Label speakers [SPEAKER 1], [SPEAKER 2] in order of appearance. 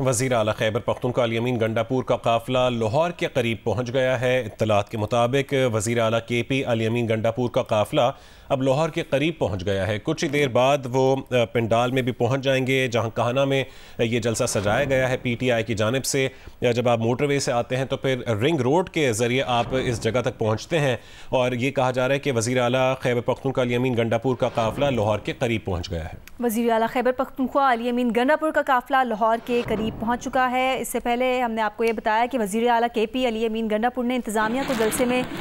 [SPEAKER 1] वजीर अली खैबर का यमीन गंडापुर का काफिला लाहौर के करीब पहुँच गया है इतलात के मुताबिक वजीर अली के पी अल गंडापुर का काफिला अब लाहौर के करीब पहुंच गया है कुछ ही देर बाद वो पिंडाल में भी पहुंच जाएंगे जहां कहाना में ये जलसा सजाया गया है पीटीआई की जानब से जब आप मोटरवे से आते हैं तो फिर रिंग रोड के ज़रिए आप इस जगह तक पहुँचते हैं और ये कहा जा रहा है कि वजी अला खैबर पख्तनखा अलीमीन गंडापुर का काफिला लाहौर के करीब पहुँच गया है
[SPEAKER 2] वजी अला खैबर पख्तनखा अलीमीन गंडापुर का काफिला लाहौर के करीब
[SPEAKER 3] पहुँच चुका है इससे पहले हमने आपको ये बताया कि वजी अला के पी अली अमीन गंडापुर ने इंतजामिया को जलसे में